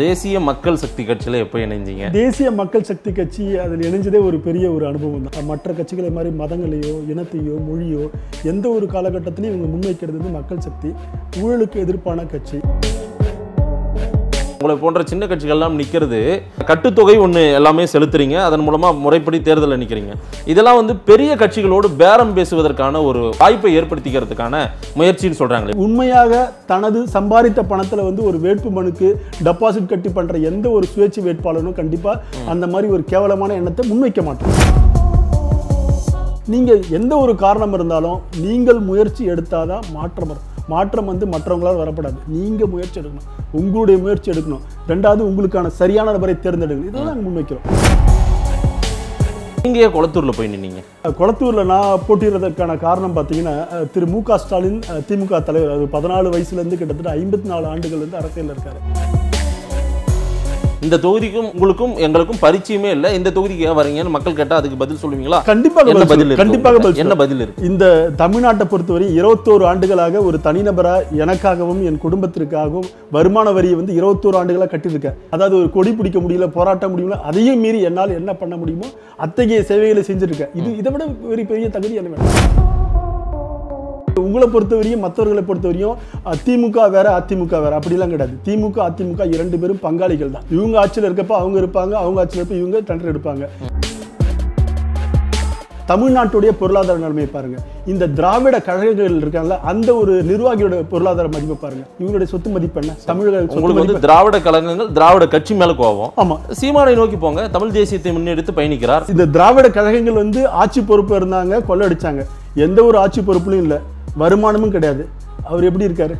தேசிய மக்கள் சக்தி கட்சியில எப்போ இணைஞ்சீங்க தேசிய மக்கள் சக்தி கட்சி அதில் இணைஞ்சதே ஒரு பெரிய ஒரு அனுபவம் தான் மற்ற கட்சிகளை மாதிரி மதங்களையோ இனத்தையோ மொழியோ எந்த ஒரு காலகட்டத்திலையும் இவங்க முன்வைக்கிறது வந்து மக்கள் சக்தி ஊழலுக்கு எதிர்ப்பான கட்சி உங்களை போன்ற சின்ன கட்சிகள்லாம் நிற்கிறது கட்டுத்தொகை ஒன்று எல்லாமே செலுத்துறீங்க அதன் மூலமாக முறைப்படி தேர்தலில் நிற்கிறீங்க இதெல்லாம் வந்து பெரிய கட்சிகளோடு பேரம் பேசுவதற்கான ஒரு வாய்ப்பை ஏற்படுத்திக்கிறதுக்கான முயற்சின்னு சொல்கிறாங்களே உண்மையாக தனது சம்பாதித்த பணத்தில் வந்து ஒரு வேட்பு மனுக்கு டெபாசிட் கட்டி பண்ணுற எந்த ஒரு சுயேட்சை வேட்பாளரும் கண்டிப்பாக அந்த மாதிரி ஒரு கேவலமான எண்ணத்தை முன்வைக்க மாட்டோம் நீங்கள் எந்த ஒரு காரணம் இருந்தாலும் நீங்கள் முயற்சி எடுத்தாதான் மாற்றம் வரும் மாற்றம் வந்து மற்றவங்களால் வரப்படாது நீங்கள் முயற்சி எடுக்கணும் உங்களுடைய முயற்சி எடுக்கணும் ரெண்டாவது உங்களுக்கான சரியான நபரை தேர்ந்தெடுக்கணும் இதெல்லாம் நாங்கள் முன்வைக்கிறோம் நீங்கள் குளத்தூரில் போய் நின்னீங்க குளத்தூரில் நான் போட்டிடுறதுக்கான காரணம் பார்த்தீங்கன்னா திரு மு க ஸ்டாலின் திமுக தலைவர் அது பதினாலு வயசுலேருந்து கிட்டத்தட்ட ஐம்பத்தி நாலு ஆண்டுகள் வந்து அரசியலில் இருக்காரு இந்த தொகுதிக்கும் உங்களுக்கும் எங்களுக்கும் பரிச்சயமே இல்லை இந்த தொகுதிக்கு ஏன் வரீங்கன்னு மக்கள் கேட்டால் அதுக்கு பதில் சொல்லுவீங்களா கண்டிப்பாக என்ன பதில் கண்டிப்பாக என்ன பதில் இருக்கு இந்த தமிழ்நாட்டை பொறுத்தவரை இருபத்தோரு ஆண்டுகளாக ஒரு தனிநபராக எனக்காகவும் என் குடும்பத்திற்காகவும் வருமான வரியை வந்து இருபத்தோரு ஆண்டுகளாக கட்டியிருக்கேன் அதாவது ஒரு கொடி பிடிக்க முடியல போராட்ட முடியல அதையும் மீறி என்னால் என்ன பண்ண முடியுமோ அத்தகைய சேவைகளை செஞ்சுருக்கேன் இது இதை விட ஒரு பெரிய தகுதி என்ன வேணும் உங்களை பொறுத்தவரையும் மற்றவர்களை பொறுத்தவரையும் திமுக வேற அதிமுக வேற அப்படிலாம் கிடையாது திமுக அதிமுக இரண்டு பேரும் பங்காளிகள் தான் இவங்க ஆட்சியில் இருக்கப்ப அவங்க இருப்பாங்க அவங்க ஆட்சியில் இருப்ப இவங்க டெண்டர் எடுப்பாங்க தமிழ்நாட்டுடைய பொருளாதார நிலைமையை பாருங்க இந்த திராவிட கழகங்கள் இருக்காங்கல்ல அந்த ஒரு நிர்வாகியோட பொருளாதார மதிப்பை பாருங்க இவங்களுடைய சொத்து மதிப்பு என்ன தமிழக உங்களுக்கு வந்து திராவிட கழகங்கள் திராவிட கட்சி மேல கோவம் ஆமா சீமானை நோக்கி போங்க தமிழ் தேசியத்தை முன்னெடுத்து பயணிக்கிறார் இந்த திராவிட கழகங்கள் வந்து ஆட்சி பொறுப்பு இருந்தாங்க கொள்ளடிச்சாங்க எந்த ஒரு ஆட்சி பொறுப்புலையும் இல்லை வருமானமும் கிடையாது அவர் எப்படி இருக்காரு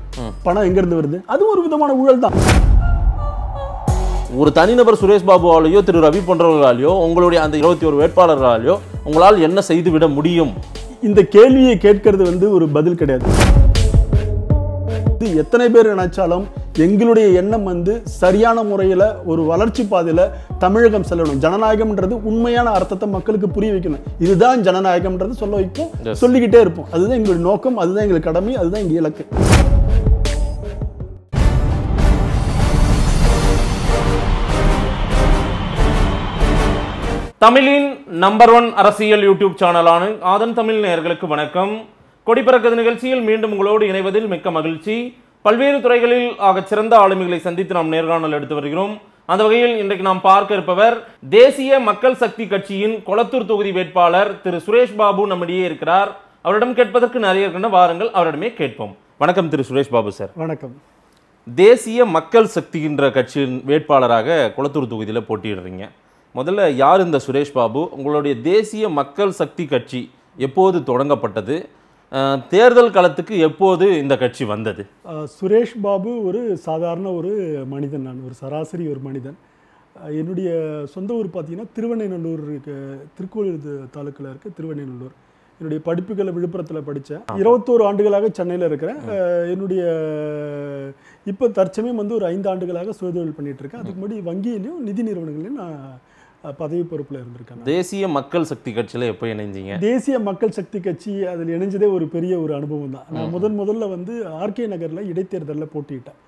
பணம் இருந்து வருது அது ஒரு விதமான ஊழல் தான் ஒரு தனிநபர் சுரேஷ் பாபுவாலேயோ திரு ரவி போன்றவர்களாலேயோ உங்களுடைய அந்த இருபத்தி ஒரு வேட்பாளர்களாலேயோ உங்களால் என்ன செய்துவிட முடியும் இந்த கேள்வியை கேட்கறது வந்து ஒரு பதில் கிடையாது இது எத்தனை பேர் நினைச்சாலும் எங்களுடைய எண்ணம் வந்து சரியான முறையில் ஒரு வளர்ச்சி பாதையில் தமிழகம் செல்லணும் ஜனநாயகம்ன்றது உண்மையான அர்த்தத்தை மக்களுக்கு புரிய வைக்கணும் இதுதான் ஜனநாயகம்ன்றது சொல்ல வைக்கும் சொல்லிக்கிட்டே இருப்போம் அதுதான் எங்களுடைய நோக்கம் அதுதான் எங்களுக்கு கடமை அதுதான் எங்கள் இலக்கு தமிழின் நம்பர் ஒன் அரசியல் யூடியூப் சேனலான ஆதன் தமிழ் நேர்களுக்கு வணக்கம் கொடிப்பறக்குது நிகழ்ச்சியில் மீண்டும் உங்களோடு இணைவதில் மிக்க மகிழ்ச்சி பல்வேறு துறைகளில் ஆக சிறந்த ஆளுமைகளை சந்தித்து நாம் நேர்காணல் எடுத்து வருகிறோம் அந்த வகையில் இன்றைக்கு நாம் பார்க்க இருப்பவர் தேசிய மக்கள் சக்தி கட்சியின் கொளத்தூர் தொகுதி வேட்பாளர் திரு சுரேஷ் பாபு நம்மிடையே இருக்கிறார் அவரிடம் கேட்பதற்கு நிறைய இருக்கின்ற வாருங்கள் அவரிடமே கேட்போம் வணக்கம் திரு சுரேஷ் பாபு சார் வணக்கம் தேசிய மக்கள் என்ற கட்சியின் வேட்பாளராக கொளத்தூர் தொகுதியில் போட்டியிடுறீங்க முதல்ல யார் இந்த சுரேஷ் பாபு உங்களுடைய தேசிய மக்கள் சக்தி கட்சி எப்போது தொடங்கப்பட்டது தேர்தல் களத்துக்கு எப்போது இந்த கட்சி வந்தது சுரேஷ் பாபு ஒரு சாதாரண ஒரு மனிதன் நான் ஒரு சராசரி ஒரு மனிதன் என்னுடைய சொந்த ஊர் பார்த்திங்கன்னா திருவண்ணைநல்லூர் இருக்க திருக்கோயில் தாலுக்கில் இருக்குது திருவண்ணைநல்லூர் என்னுடைய படிப்புகளை விழுப்புரத்தில் படித்தேன் இருபத்தோரு ஆண்டுகளாக சென்னையில் இருக்கிறேன் என்னுடைய இப்போ தற்சமயம் வந்து ஒரு ஐந்து ஆண்டுகளாக சுயதொழில் பண்ணிகிட்ருக்கேன் அதுக்கு முன்னாடி வங்கியிலையும் நிதி நிறுவனங்களையும் நான் பதவி பொறுப்பில் இருந்திருக்காங்க தேசிய மக்கள் சக்தி கட்சியில் எப்போ இணைஞ்சிங்க தேசிய மக்கள் சக்தி கட்சி அதில் இணைஞ்சதே ஒரு பெரிய ஒரு அனுபவம் தான் நான் முதன் முதல்ல வந்து ஆர்கே நகரில் இடைத்தேர்தலில் போட்டிட்டேன்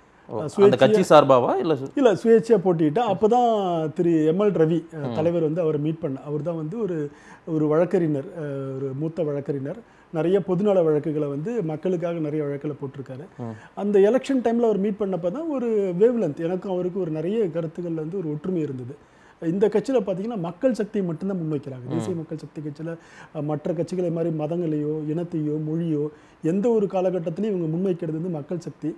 கட்சி சார்பாவா இல்லை இல்லை சுயேட்சையாக போட்டிட்டேன் அப்போ தான் திரு எம்எல் ரவி தலைவர் வந்து அவரை மீட் பண்ண அவர் தான் வந்து ஒரு ஒரு வழக்கறிஞர் ஒரு மூத்த வழக்கறிஞர் நிறைய பொதுநல வழக்குகளை வந்து மக்களுக்காக நிறைய வழக்கில் போட்டிருக்காரு அந்த எலெக்ஷன் டைமில் அவர் மீட் பண்ணப்போ தான் ஒரு வேவ்லென்த் எனக்கும் அவருக்கும் ஒரு நிறைய கருத்துக்கள் வந்து ஒரு ஒற்றுமை இருந்தது இந்த கட்சியில் பார்த்தீங்கன்னா மக்கள் சக்தியை மட்டும்தான் முன்வைக்கிறாங்க தேசிய மக்கள் சக்தி கட்சியில் மற்ற கட்சிகளை மாதிரி மதங்களையோ இனத்தையோ மொழியோ எந்த ஒரு காலகட்டத்திலையும் இவங்க முன்வைக்கிறது வந்து மக்கள் சக்தி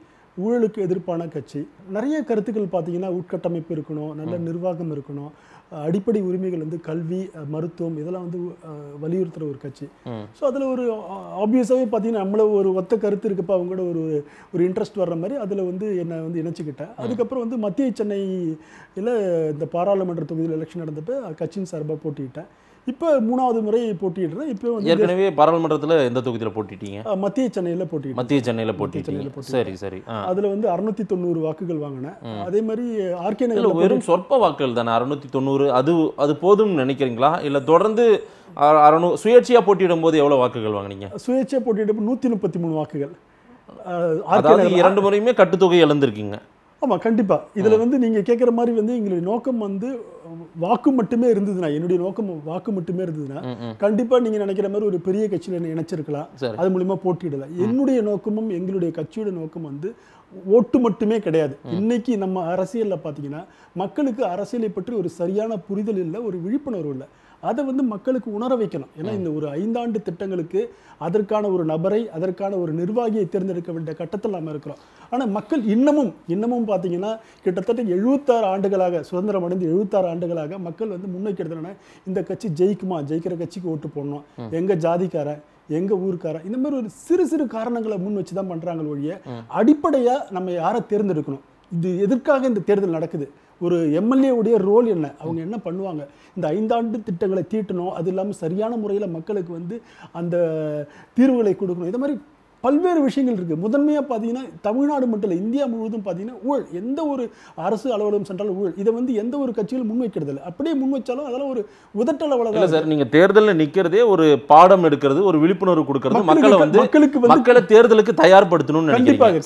ஊழலுக்கு எதிர்ப்பான கட்சி நிறைய கருத்துக்கள் பார்த்தீங்கன்னா உட்கட்டமைப்பு இருக்கணும் நல்ல நிர்வாகம் இருக்கணும் அடிப்படை உரிமைகள் வந்து கல்வி மருத்துவம் இதெல்லாம் வந்து வலியுறுத்துகிற ஒரு கட்சி ஸோ அதில் ஒரு ஆப்வியஸாகவே பார்த்தீங்கன்னா நம்மள ஒரு ஒத்த கருத்து இருக்கப்போ அவங்களோட ஒரு ஒரு இன்ட்ரெஸ்ட் வர்ற மாதிரி அதில் வந்து என்னை வந்து இணைச்சிக்கிட்டேன் அதுக்கப்புறம் வந்து மத்திய சென்னையில் இந்த பாராளுமன்ற தொகுதியில் எலெக்ஷன் நடந்தப்போ கட்சியின் சார்பாக போட்டிக்கிட்டேன் இப்போ மூணாவது முறை போட்டிடுறேன் இப்போ வந்து ஏற்கனவே பாராளுமன்றத்தில் எந்த தொகுதியில் போட்டிட்டீங்க மத்திய சென்னையில் போட்டி மத்திய சென்னையில் போட்டி சென்னையில் சரி சரி அதில் வந்து அறுநூத்தி தொண்ணூறு வாக்குகள் வாங்கினேன் அதே மாதிரி ஆர்கே நகரில் வெறும் சொற்ப வாக்குகள் தானே அறுநூத்தி தொண்ணூறு அது அது போதும்னு நினைக்கிறீங்களா இல்லை தொடர்ந்து அறுநூ சுயேட்சையாக போட்டியிடும் போது எவ்வளோ வாக்குகள் வாங்கினீங்க சுயேட்சையாக போட்டியிடும் நூற்றி முப்பத்தி மூணு வாக்குகள் அதாவது இரண்டு முறையுமே கட்டுத்தொகை இழந்திருக்கீங்க ஆமாம் கண்டிப்பாக இதில் வந்து நீங்கள் கேட்குற மாதிரி வந்து எங்களுடைய நோக்கம் வந்து வாக்கு மட்டுமே இருந்ததுன்னா என்னுடைய நோக்கம் வாக்கு மட்டுமே இருந்ததுன்னா கண்டிப்பா நீங்க நினைக்கிற மாதிரி ஒரு பெரிய கட்சியில என்ன இணைச்சிருக்கலாம் அது மூலியமா போட்டியிடல என்னுடைய நோக்கமும் எங்களுடைய கட்சியோட நோக்கம் வந்து ஓட்டு மட்டுமே கிடையாது இன்னைக்கு நம்ம அரசியலில் பார்த்தீங்கன்னா மக்களுக்கு அரசியலை பற்றி ஒரு சரியான புரிதல் இல்லை ஒரு விழிப்புணர்வு இல்லை அதை வந்து மக்களுக்கு உணர வைக்கணும் ஏன்னா இந்த ஒரு ஐந்தாண்டு திட்டங்களுக்கு அதற்கான ஒரு நபரை அதற்கான ஒரு நிர்வாகியை தேர்ந்தெடுக்க வேண்டிய கட்டத்தில் நாம் இருக்கிறோம் ஆனால் மக்கள் இன்னமும் இன்னமும் பார்த்தீங்கன்னா கிட்டத்தட்ட எழுபத்தாறு ஆண்டுகளாக சுதந்திரம் அடைந்து எழுபத்தாறு ஆண்டுகளாக மக்கள் வந்து முன்னோக்கி இந்த கட்சி ஜெயிக்குமா ஜெயிக்கிற கட்சிக்கு ஓட்டு போடணும் எங்கள் ஜாதிக்காரன் எங்கள் ஊருக்கார இந்த மாதிரி ஒரு சிறு சிறு காரணங்களை முன் வச்சு தான் ஒழிய அடிப்படையாக நம்ம யாரை தேர்ந்தெடுக்கணும் இது எதற்காக இந்த தேர்தல் நடக்குது ஒரு எம்எல்ஏவுடைய ரோல் என்ன அவங்க என்ன பண்ணுவாங்க இந்த ஐந்தாண்டு திட்டங்களை தீட்டணும் அது இல்லாமல் சரியான முறையில் மக்களுக்கு வந்து அந்த தீர்வுகளை கொடுக்கணும் இதை மாதிரி பல்வேறு விஷயங்கள் இருக்குது முதன்மையாக பார்த்தீங்கன்னா தமிழ்நாடு மட்டும் இல்லை இந்தியா முழுவதும் பார்த்தீங்கன்னா ஊழல் எந்த ஒரு அரசு அலுவலகம் சென்றால் ஊழல் இதை வந்து எந்த ஒரு கட்சியிலும் முன்வைக்கிறது இல்லை அப்படியே முன்வைச்சாலும் அதெல்லாம் ஒரு உதட்ட அளவில் சார் நீங்கள் தேர்தலில் நிற்கிறதே ஒரு பாடம் எடுக்கிறது ஒரு விழிப்புணர்வு கொடுக்கறது மக்களை வந்து மக்களுக்கு மக்களை தேர்தலுக்கு தயார்படுத்தணும்னு நினைக்கிறீங்க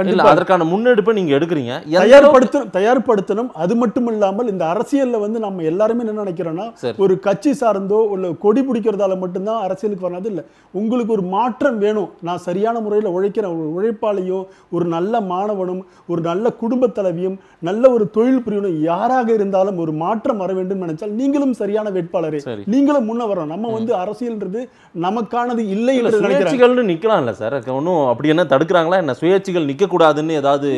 கண்டிப்பாக அதற்கான முன்னெடுப்பை நீங்கள் எடுக்கிறீங்க தயார்படுத்தணும் தயார்படுத்தணும் அது மட்டும் இல்லாமல் இந்த அரசியலில் வந்து நம்ம எல்லாருமே என்ன நினைக்கிறோம்னா ஒரு கட்சி சார்ந்தோ இல்லை கொடி பிடிக்கிறதால மட்டும்தான் அரசியலுக்கு வராது இல்லை உங்களுக்கு ஒரு மாற்றம் வேணும் நான் சரியான முறையில் உழைக்கிற ஒரு உழைப்பாளியோ ஒரு நல்ல மாணவனும் ஒரு நல்ல குடும்ப தலைவியும் நல்ல ஒரு தொழில் புரியணும் யாராக இருந்தாலும் ஒரு மாற்றம் வர வேண்டும் நினைச்சால் நீங்களும் சரியான வேட்பாளரே நீங்களும் முன்ன வரணும் நம்ம வந்து அரசியல்ன்றது நமக்கானது இல்லை என்று நினைக்கிறாங்க நிற்கலாம்ல சார் ஒன்றும் அப்படி என்ன தடுக்கிறாங்களா என்ன சுயேட்சிகள் நிற்கக்கூடாதுன்னு ஏதாவது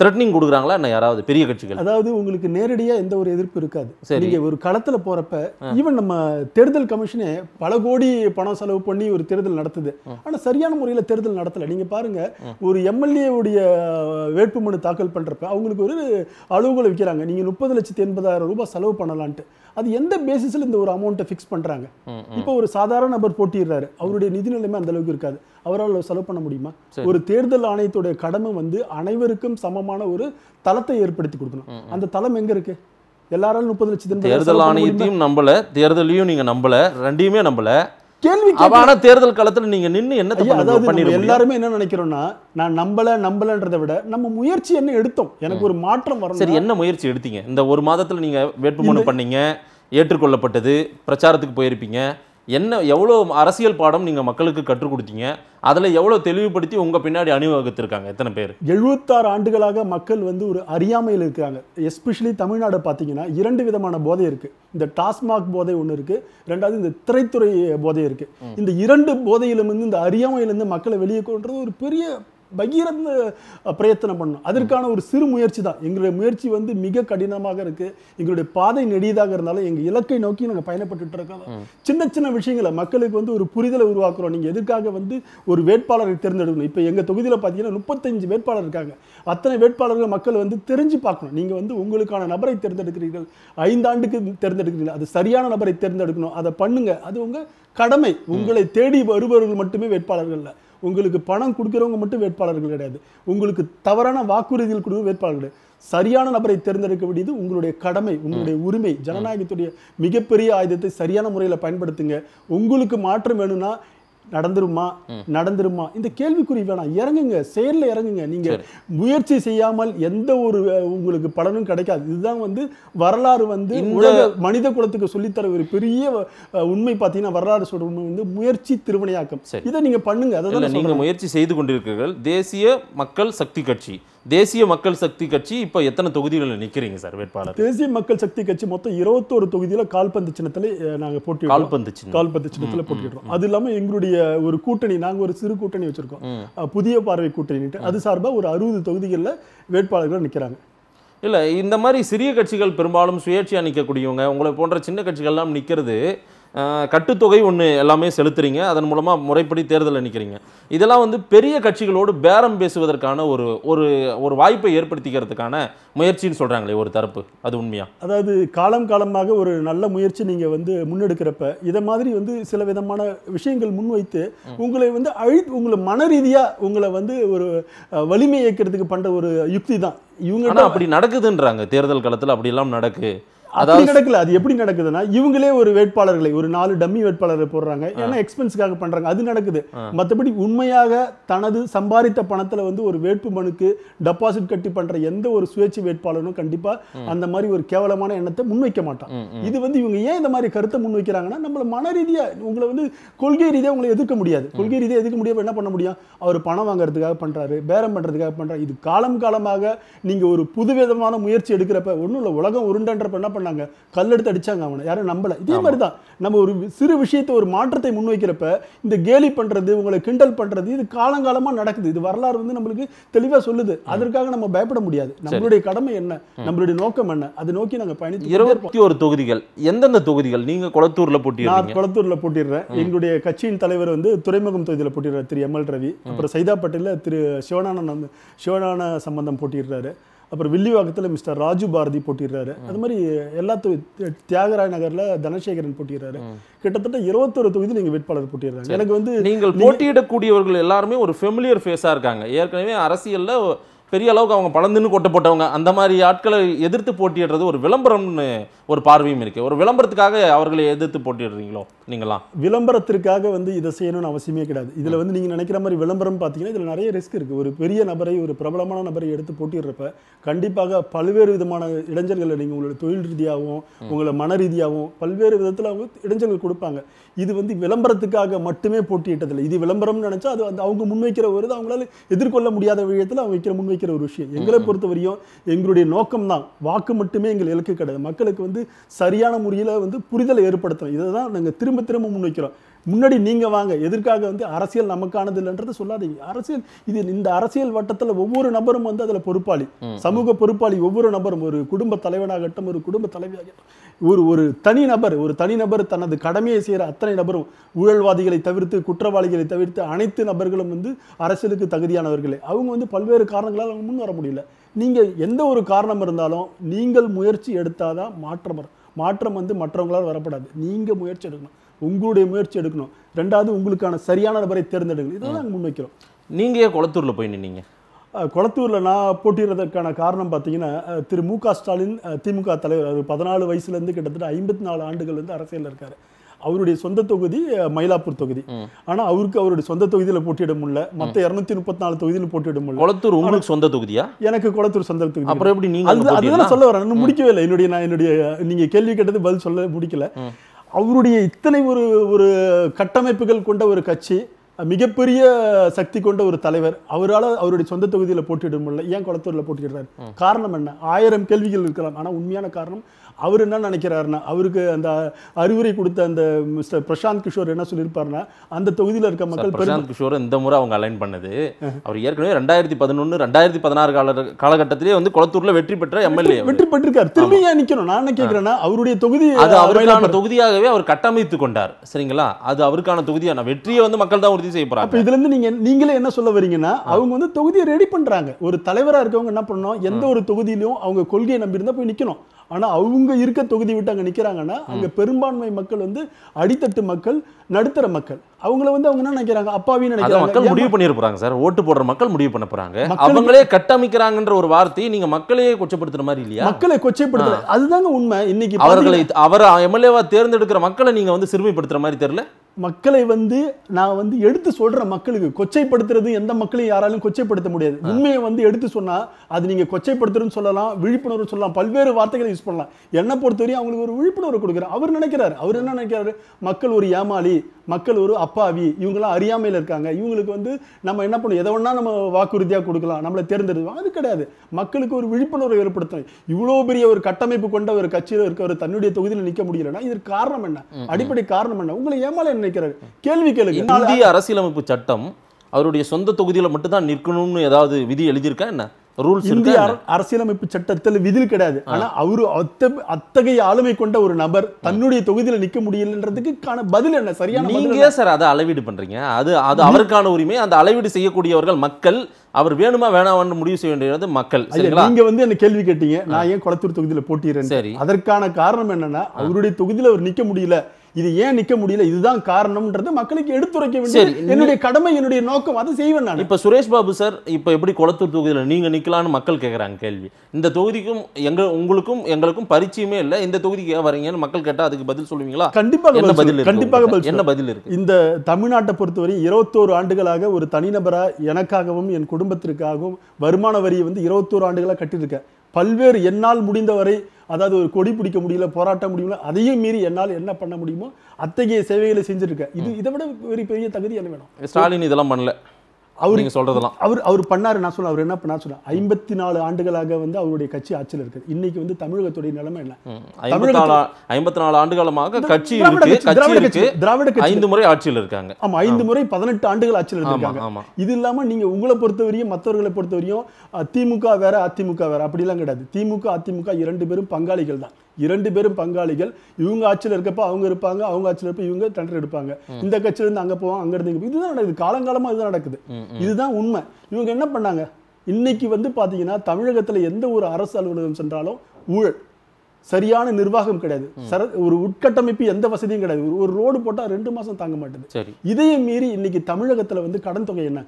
த்ரெட்னிங் கொடுக்குறாங்களா என்ன யாராவது பெரிய கட்சிகள் அதாவது உங்களுக்கு நேரடியாக எந்த ஒரு எதிர்ப்பு இருக்காது சரி ஒரு களத்தில் போகிறப்ப ஈவன் நம்ம தேர்தல் கமிஷனே பல கோடி பணம் செலவு பண்ணி ஒரு தேர்தல் நடத்துது ஆனால் சரியான முறையில் தேர்தல் நடத்தலை நீங்கள் பாருங்கள் ஒரு எம்எல்ஏவுடைய வேட்புமனு தாக்கல் பண்ணுறப்ப அவங்களுக்கு ஒரு அலுவலகம் வைக்கிறாங்க நீங்கள் முப்பது லட்சத்தி எண்பதாயிரம் ரூபாய் செலவு பண்ணலான்ட்டு அது எந்த பேசிஸில் இந்த ஒரு அமௌண்ட்டை ஃபிக்ஸ் பண்ணுறாங்க இப்போ ஒரு சாதாரண நபர் போட்டிடுறாரு அவருடைய நிதி நிலைமை அந்தளவுக்கு இருக்காது அவரால் செலவு பண்ண முடியுமா ஒரு தேர்தல் ஆணையத்துடைய கடமை வந்து அனைவருக்கும் சமமான ஒரு தளத்தை ஏற்படுத்தி கொடுக்கணும் அந்த தளம் எங்க இருக்கு எல்லாராலும் முப்பது லட்சம் தேர்தல் ஆணையத்தையும் நம்பல தேர்தலையும் நீங்க நம்பல ரெண்டையுமே நம்பல கேள்வி ஆனா தேர்தல் காலத்துல நீங்க நின்னு என்ன அதாவது எல்லாருமே என்ன நினைக்கிறோம்னா நான் நம்பல நம்பலன்றதை விட நம்ம முயற்சி என்ன எடுத்தோம் எனக்கு ஒரு மாற்றம் வரும் சரி என்ன முயற்சி எடுத்தீங்க இந்த ஒரு மாதத்துல நீங்க வேட்புமனு பண்ணீங்க ஏற்றுக்கொள்ளப்பட்டது பிரச்சாரத்துக்கு போயிருப்பீங்க என்ன எவ்வளோ அரசியல் பாடம் நீங்கள் மக்களுக்கு கற்றுக் கொடுத்தீங்க அதில் எவ்வளோ தெளிவுபடுத்தி உங்கள் பின்னாடி அணிவகுத்திருக்காங்க எத்தனை பேர் எழுபத்தாறு ஆண்டுகளாக மக்கள் வந்து ஒரு அறியாமையில் இருக்கிறாங்க எஸ்பெஷலி தமிழ்நாடு பார்த்தீங்கன்னா இரண்டு விதமான போதை இருக்குது இந்த டாஸ்மாக் போதை ஒன்று இருக்குது ரெண்டாவது இந்த திரைத்துறை போதை இருக்குது இந்த இரண்டு போதையிலும் இந்த அறியாமையிலேருந்து மக்களை வெளியே கொண்டது ஒரு பெரிய பகீரந்த பிரயத்தனம் பண்ணணும் அதற்கான ஒரு சிறு முயற்சி தான் எங்களுடைய முயற்சி வந்து மிக கடினமாக இருக்குது எங்களுடைய பாதை நெடியதாக இருந்தாலும் எங்கள் இலக்கை நோக்கி நாங்கள் பயணப்பட்டு இருக்கோம் சின்ன சின்ன விஷயங்களை மக்களுக்கு வந்து ஒரு புரிதலை உருவாக்குறோம் நீங்கள் எதுக்காக வந்து ஒரு வேட்பாளரை தேர்ந்தெடுக்கணும் இப்போ எங்கள் தொகுதியில் பார்த்தீங்கன்னா முப்பத்தஞ்சு வேட்பாளர் இருக்காங்க அத்தனை வேட்பாளர்கள் மக்கள் வந்து தெரிஞ்சு பார்க்கணும் நீங்கள் வந்து உங்களுக்கான நபரை தேர்ந்தெடுக்கிறீர்கள் ஐந்தாண்டுக்கு தேர்ந்தெடுக்கிறீர்கள் அது சரியான நபரை தேர்ந்தெடுக்கணும் அதை பண்ணுங்க அது உங்கள் கடமை உங்களை தேடி வருபவர்கள் மட்டுமே வேட்பாளர்கள் இல்லை உங்களுக்கு பணம் கொடுக்குறவங்க மட்டும் வேட்பாளர்கள் கிடையாது உங்களுக்கு தவறான வாக்குறுதிகள் கொடுக்க வேட்பாளர்கள் கிடையாது சரியான நபரை தேர்ந்தெடுக்க வேண்டியது உங்களுடைய கடமை உங்களுடைய உரிமை ஜனநாயகத்துடைய மிகப்பெரிய ஆயுதத்தை சரியான முறையில் பயன்படுத்துங்க உங்களுக்கு மாற்றம் வேணும்னா நடந்துருமா நடந்துருமா இந்த கேள்விக்குறி வேணாம் இறங்குங்க செயலில் இறங்குங்க நீங்கள் முயற்சி செய்யாமல் எந்த ஒரு உங்களுக்கு பலனும் கிடைக்காது இதுதான் வந்து வரலாறு வந்து உலக மனித குலத்துக்கு சொல்லித்தர ஒரு பெரிய உண்மை பார்த்தீங்கன்னா வரலாறு சொல்ற வந்து முயற்சி திருவினையாக்கம் இதை நீங்கள் பண்ணுங்க அதை நீங்கள் முயற்சி செய்து கொண்டிருக்கிறீர்கள் தேசிய மக்கள் சக்தி கட்சி தேசிய மக்கள் சக்தி கட்சி இப்போ எத்தனை தொகுதிகளில் நிற்கிறீங்க சார் வேட்பாளர் தேசிய மக்கள் சக்தி கட்சி மொத்தம் இருபத்தோரு தொகுதியில் கால்பந்து சின்னத்தில் நாங்கள் போட்டி கால்பந்து கால்பந்து சின்னத்தில் போட்டிடுறோம் அது இல்லாமல் எங்களுடைய ஒரு கூட்டணி நாங்கள் ஒரு சிறு கூட்டணி வச்சுருக்கோம் புதிய பார்வை கூட்டணிட்டு அது சார்பாக ஒரு அறுபது தொகுதிகளில் வேட்பாளர்கள் நிற்கிறாங்க இல்லை இந்த மாதிரி சிறிய கட்சிகள் பெரும்பாலும் சுயேட்சையாக நிற்கக்கூடியவங்க உங்களை போன்ற சின்ன கட்சிகள்லாம் நிற்கிறது கட்டுத்தொகை ஒன்று எல்லாமே செலுத்துறீங்க அதன் மூலமாக முறைப்படி தேர்தலில் நிற்கிறீங்க இதெல்லாம் வந்து பெரிய கட்சிகளோடு பேரம் பேசுவதற்கான ஒரு ஒரு ஒரு வாய்ப்பை ஏற்படுத்திக்கிறதுக்கான முயற்சின்னு சொல்கிறாங்களே ஒரு தரப்பு அது உண்மையா அதாவது காலம் காலமாக ஒரு நல்ல முயற்சி நீங்கள் வந்து முன்னெடுக்கிறப்ப இதை மாதிரி வந்து சில விதமான விஷயங்கள் முன்வைத்து உங்களை வந்து அழி உங்களை மன ரீதியாக உங்களை வந்து ஒரு வலிமை இயக்கிறதுக்கு பண்ணுற ஒரு யுக்தி தான் இவங்க அப்படி நடக்குதுன்றாங்க தேர்தல் காலத்தில் அப்படியெல்லாம் நடக்கு அதாவது நடக்கல அது எப்படி நடக்குதுன்னா இவங்களே ஒரு வேட்பாளர்களை ஒரு நாலு டம்மி வேட்பாளர்களை போடுறாங்க ஏன்னா எக்ஸ்பென்ஸுக்காக பண்றாங்க அது நடக்குது மற்றபடி உண்மையாக தனது சம்பாதித்த பணத்துல வந்து ஒரு வேட்பு மனுக்கு டெபாசிட் கட்டி பண்ற எந்த ஒரு சுயேட்சை வேட்பாளரும் கண்டிப்பா அந்த மாதிரி ஒரு கேவலமான எண்ணத்தை முன்வைக்க மாட்டான் இது வந்து இவங்க ஏன் இந்த மாதிரி கருத்தை முன்வைக்கிறாங்கன்னா நம்மள மன ரீதியா உங்களை வந்து கொள்கை ரீதியா உங்களை எதிர்க்க முடியாது கொள்கை ரீதியா எதிர்க்க முடியாம என்ன பண்ண முடியும் அவர் பணம் வாங்குறதுக்காக பண்றாரு பேரம் பண்றதுக்காக பண்றாரு இது காலம் காலமாக நீங்க ஒரு புதுவிதமான முயற்சி எடுக்கிறப்ப ஒண்ணும் இல்ல உலகம் உருண்டன்றப்ப என்ன பண்ணாங்க கல்லெடுத்து அடிச்சாங்க அவனை யாரும் நம்பல இதே மாதிரி தான் நம்ம ஒரு சிறு விஷயத்தை ஒரு மாற்றத்தை முன்வைக்கிறப்ப இந்த கேலி பண்றது உங்களை கிண்டல் பண்றது இது காலங்காலமா நடக்குது இது வரலாறு வந்து நம்மளுக்கு தெளிவா சொல்லுது அதற்காக நம்ம பயப்பட முடியாது நம்மளுடைய கடமை என்ன நம்மளுடைய நோக்கம் என்ன அதை நோக்கி நாங்க பயணித்து இருபத்தி ஒரு தொகுதிகள் எந்தெந்த தொகுதிகள் நீங்க குளத்தூர்ல போட்டி நான் குளத்தூர்ல போட்டிடுறேன் எங்களுடைய கட்சியின் தலைவர் வந்து துறைமுகம் தொகுதியில் போட்டிடுறாரு திரு எம் எல் ரவி அப்புறம் சைதாப்பட்டில திரு சிவனானந்த் சிவனான சம்பந்தம் போட்டிடுறாரு அப்புறம் வில்லிவாக்கத்தில் மிஸ்டர் ராஜு பாரதி போட்டிடுறாரு அது மாதிரி எல்லா தியாகராய நகரில் தனசேகரன் போட்டிடுறாரு கிட்டத்தட்ட இருபத்தொரு தொகுதி நீங்கள் வேட்பாளர் போட்டிடுறாங்க எனக்கு வந்து நீங்கள் போட்டியிடக்கூடியவர்கள் எல்லாருமே ஒரு ஃபெமிலியர் ஃபேஸாக இருக்காங்க ஏற்கனவே அரசியலில் பெரிய அளவுக்கு அவங்க பழந்துன்னு கொட்ட போட்டவங்க அந்த மாதிரி ஆட்களை எதிர்த்து போட்டிடுறது ஒரு விளம்பரம்னு ஒரு பார்வையும் இருக்குது ஒரு விளம்பரத்துக்காக அவர்களை எதிர்த்து போட்டிடுறீங்களோ நீங்களாம் விளம்பரத்திற்காக வந்து இதை செய்யணும்னு அவசியமே கிடையாது இதில் வந்து நீங்கள் நினைக்கிற மாதிரி விளம்பரம் பார்த்தீங்கன்னா இதில் நிறைய ரிஸ்க் இருக்குது ஒரு பெரிய நபரை ஒரு பிரபலமான நபரை எடுத்து போட்டிடுறப்ப கண்டிப்பாக பல்வேறு விதமான இடைஞ்சல்களை நீங்கள் உங்களோட தொழில் ரீதியாகவும் உங்களை மன ரீதியாகவும் பல்வேறு விதத்தில் அவங்க இடைஞ்சல்கள் கொடுப்பாங்க இது வந்து விளம்பரத்துக்காக மட்டுமே போட்டியிட்டதில்லை இது விளம்பரம்னு நினச்சா அது வந்து அவங்க முன்வைக்கிற ஒரு இது அவங்களால எதிர்கொள்ள முடியாத விஷயத்தில் அவங்க வைக்கிற முன்வைக்கிற ஒரு விஷயம் எங்களை பொறுத்தவரையும் எங்களுடைய நோக்கம் தான் வாக்கு மட்டுமே எங்கள் இலக்கு கிடையாது மக்களுக்கு வந்து சரியான முறையில் வந்து புரிதலை ஏற்படுத்தணும் இதை தான் நாங்கள் திரும்ப திரும்ப முன்வைக்கிறோம் முன்னாடி நீங்கள் வாங்க எதற்காக வந்து அரசியல் நமக்கானது இல்லைன்றது சொல்லாதீங்க அரசியல் இது இந்த அரசியல் வட்டத்தில் ஒவ்வொரு நபரும் வந்து அதில் பொறுப்பாளி சமூக பொறுப்பாளி ஒவ்வொரு நபரும் ஒரு குடும்ப தலைவனாகட்டும் ஒரு குடும்ப தலைவியாகட்டும் ஒரு ஒரு தனி நபர் ஒரு தனிநபர் தனது கடமையை செய்கிற அத்தனை நபரும் ஊழல்வாதிகளை தவிர்த்து குற்றவாளிகளை தவிர்த்து அனைத்து நபர்களும் வந்து அரசியலுக்கு தகுதியானவர்களே அவங்க வந்து பல்வேறு காரணங்களால் அவங்க முன் வர முடியல நீங்கள் எந்த ஒரு காரணம் இருந்தாலும் நீங்கள் முயற்சி எடுத்தாதான் மாற்றம் வரும் மாற்றம் வந்து மற்றவங்களால் வரப்படாது நீங்கள் முயற்சி எடுக்கணும் உங்களுடைய முயற்சி எடுக்கணும் ரெண்டாவது உங்களுக்கான சரியான நபரை தேர்ந்தெடுக்கணும் இதெல்லாம் நாங்கள் முன்வைக்கிறோம் ஏன் குளத்தூரில் போய் நின்னீங்க குளத்தூரில் நான் போட்டியிடுறதற்கான காரணம் பார்த்தீங்கன்னா திரு மு க ஸ்டாலின் திமுக தலைவர் அவர் பதினாலு வயசுலேருந்து கிட்டத்தட்ட ஐம்பத்தி நாலு ஆண்டுகள் வந்து அரசியலில் இருக்கார் அவருடைய சொந்த தொகுதி மயிலாப்பூர் தொகுதி ஆனால் அவருக்கு அவருடைய சொந்த தொகுதியில் போட்டியிட முடியல மற்ற இரநூத்தி முப்பத்தி நாலு தொகுதியில் போட்டியிட முடியல குளத்தூர் உங்களுக்கு சொந்த தொகுதியா எனக்கு குளத்தூர் சொந்த தொகுதி அப்புறம் எப்படி நீங்கள் அதுதான் சொல்ல வரேன் முடிக்கவே இல்லை என்னுடைய நான் என்னுடைய நீங்கள் கேள்வி கேட்டது பதில் சொல்ல முடிக்கல அவருடைய இத்தனை ஒரு ஒரு கட்டமைப்புகள் கொண்ட ஒரு கட்சி மிகப்பெரிய சக்தி கொண்ட ஒரு தலைவர் அவரால் அவருடைய சொந்த தொகுதியில் போட்டியிட முடியல ஏன் குளத்தூரில் போட்டியிடுறாரு காரணம் என்ன ஆயிரம் கேள்விகள் இருக்கலாம் ஆனால் உண்மையான காரணம் அவர் என்ன நினைக்கிறாருன்னா அவருக்கு அந்த அறிவுரை கொடுத்த அந்த மிஸ்டர் பிரசாந்த் கிஷோர் என்ன சொல்லியிருப்பாருன்னா அந்த தொகுதியில் இருக்க மக்கள் பிரசாந்த் கிஷோர் இந்த முறை அவங்க அலைன் பண்ணது அவர் ஏற்கனவே ரெண்டாயிரத்தி பதினொன்று ரெண்டாயிரத்தி பதினாறு கால காலகட்டத்திலே வந்து குளத்தூர்ல வெற்றி பெற்ற எம்எல்ஏ வெற்றி பெற்றிருக்கார் திரும்பி ஏன் நிற்கணும் நான் என்ன அவருடைய தொகுதி அது அவருக்கான தொகுதியாகவே அவர் கட்டமைத்து கொண்டார் சரிங்களா அது அவருக்கான தொகுதியான வெற்றியை வந்து மக்கள் தான் உறுதி செய்ய போகிறாங்க இதுல இருந்து நீங்க நீங்களே என்ன சொல்ல வரீங்கன்னா அவங்க வந்து தொகுதியை ரெடி பண்றாங்க ஒரு தலைவரா இருக்கவங்க என்ன பண்ணணும் எந்த ஒரு தொகுதியிலும் அவங்க கொள்கையை நம்பி இருந்தால் போய் நிக்கணும் ஆனால் அவங்க இருக்க தொகுதி விட்டு அங்கே நிற்கிறாங்கன்னா அங்கே பெரும்பான்மை மக்கள் வந்து அடித்தட்டு மக்கள் நடுத்தர மக்கள் அவங்கள வந்து அவங்க என்ன நினைக்கிறாங்க அப்பாவின்னு நினைக்கிறாங்க மக்கள் முடிவு பண்ணி போறாங்க சார் ஓட்டு போடுற மக்கள் முடிவு பண்ண போறாங்க அவங்களே கட்டமைக்கிறாங்கன்ற ஒரு வார்த்தையை நீங்க மக்களையே கொச்சப்படுத்துற மாதிரி இல்லையா மக்களை கொச்சைப்படுத்துற அதுதாங்க உண்மை இன்னைக்கு அவர்களை அவர் எம்எல்ஏவா தேர்ந்தெடுக்கிற மக்களை நீங்க வந்து சிறுமைப்படுத்துற மாதிரி தெரியல மக்களை வந்து நான் வந்து எடுத்து சொல்ற மக்களுக்கு கொச்சைப்படுத்துறது எந்த மக்களையும் யாராலும் கொச்சைப்படுத்த முடியாது உண்மையை வந்து எடுத்து சொன்னா அது நீங்க கொச்சைப்படுத்துறதுன்னு சொல்லலாம் விழிப்புணர்வு சொல்லலாம் பல்வேறு வார்த்தைகளை யூஸ் பண்ணலாம் என்ன பொறுத்தவரையும் அவங்களுக்கு ஒரு விழிப்புணர்வு கொடுக்குறாரு அவர் நினைக்கிறாரு அவர் என்ன நினைக்கிறாரு மக்கள் ஒரு ஏமாளி மக்கள் ஒரு அப்பாவி இவங்கெல்லாம் அறியாமையில் இருக்காங்க இவங்களுக்கு வந்து நம்ம என்ன பண்ணும் எதை ஒன்றா நம்ம வாக்குறுதியாக கொடுக்கலாம் நம்மளை தேர்ந்தெடுக்கலாம் அது கிடையாது மக்களுக்கு ஒரு விழிப்புணர்வு ஏற்படுத்தணும் இவ்வளோ பெரிய ஒரு கட்டமைப்பு கொண்ட ஒரு கட்சியில் ஒரு தன்னுடைய தொகுதியில் நிற்க முடியலன்னா இதற்கு காரணம் என்ன அடிப்படை காரணம் என்ன உங்களை ஏமால நினைக்கிறாரு கேள்வி கேளுங்க இந்திய அரசியலமைப்பு சட்டம் அவருடைய சொந்த தொகுதியில் மட்டும்தான் நிற்கணும்னு ஏதாவது விதி எழுதியிருக்கா என்ன ரூல்ஸ் இந்திய அரசியலமைப்பு சட்டத்தில் விதில் கிடையாது ஆனா அவரு அத்தகைய ஆளுமை கொண்ட ஒரு நபர் தன்னுடைய தொகுதியில நிக்க முடியலன்றதுக்கு பதில் என்ன சரியா நீங்க சார் அதை அளவீடு பண்றீங்க அது அது அவருக்கான உரிமை அந்த அளவீடு செய்யக்கூடியவர்கள் மக்கள் அவர் வேணுமா வேணாமான்னு முடிவு செய்ய வேண்டியது மக்கள் நீங்க வந்து என்ன கேள்வி கேட்டீங்க நான் ஏன் குளத்தூர் தொகுதியில போட்டிடுறேன் சரி அதற்கான காரணம் என்னன்னா அவருடைய தொகுதியில அவர் நிக்க முடியல இது ஏன் நிக்க முடியல இதுதான் காரணம்ன்றது மக்களுக்கு எடுத்துரைக்க வேண்டிய என்னுடைய கடமை என்னுடைய நோக்கம் அதை செய்வேன் நான் இப்ப சுரேஷ் பாபு சார் இப்ப எப்படி குளத்தூர் தொகுதியில் நீங்க நிக்கலாம்னு மக்கள் கேட்கறாங்க கேள்வி இந்த தொகுதிக்கும் எங்க உங்களுக்கும் எங்களுக்கும் பரிச்சயமே இல்லை இந்த தொகுதிக்கு ஏன் வரீங்கன்னு மக்கள் கேட்டா அதுக்கு பதில் சொல்லுவீங்களா கண்டிப்பாக என்ன பதில் கண்டிப்பாக என்ன பதில் இருக்கு இந்த தமிழ்நாட்டை பொறுத்தவரை இருபத்தோரு ஆண்டுகளாக ஒரு தனிநபரா எனக்காகவும் என் குடும்பத்திற்காகவும் வருமான வரியை வந்து இருபத்தோரு ஆண்டுகளாக கட்டியிருக்கேன் பல்வேறு என்னால் முடிந்தவரை அதாவது ஒரு கொடி பிடிக்க முடியல போராட்ட முடியல அதையும் மீறி என்னால் என்ன பண்ண முடியுமோ அத்தகைய சேவைகளை செஞ்சுருக்கேன் இது இதை விட ஒரு பெரிய தகுதி என்ன வேணும் ஸ்டாலின் இதெல்லாம் பண்ணல அவர் நீங்கள் சொல்கிறதெல்லாம் அவர் அவர் பண்ணாரு நான் சொல்ல அவர் என்ன பண்ணா சொல்ல ஐம்பத்தி நாலு ஆண்டுகளாக வந்து அவருடைய கட்சி ஆட்சியில் இருக்கு இன்னைக்கு வந்து தமிழகத்துடைய நிலைமை என்ன ஐம்பத்தி நாலு ஆண்டு காலமாக கட்சி திராவிட கட்சி ஐந்து முறை ஆட்சியில் இருக்காங்க ஆமா ஐந்து முறை பதினெட்டு ஆண்டுகள் ஆட்சியில் இருக்காங்க இது இல்லாம நீங்க உங்களை பொறுத்தவரையும் மற்றவர்களை பொறுத்தவரையும் திமுக வேற அதிமுக வேற அப்படிலாம் கிடையாது திமுக அதிமுக இரண்டு பேரும் பங்காளிகள் தான் இரண்டு பேரும் பங்காளிகள் இவங்க ஆட்சியில் இருக்கப்ப அவங்க இருப்பாங்க அவங்க ஆட்சியில் இருப்ப இவங்க டெண்டர் எடுப்பாங்க இந்த கட்சியில இருந்து அங்க போவாங்க அங்க இருந்து இதுதான் நடக்குது காலங்காலமா இதுதான் நடக்குது இதுதான் உண்மை இவங்க என்ன பண்ணாங்க இன்னைக்கு வந்து பாத்தீங்கன்னா தமிழகத்துல எந்த ஒரு அரசு அலுவலகம் சென்றாலும் ஊழல் சரியான நிர்வாகம் கிடையாது சர ஒரு உட்கட்டமைப்பு எந்த வசதியும் கிடையாது ஒரு ரோடு போட்டால் ரெண்டு மாசம் தாங்க மாட்டேது இதையும் மீறி இன்னைக்கு தமிழகத்துல வந்து கடன் தொகை என்ன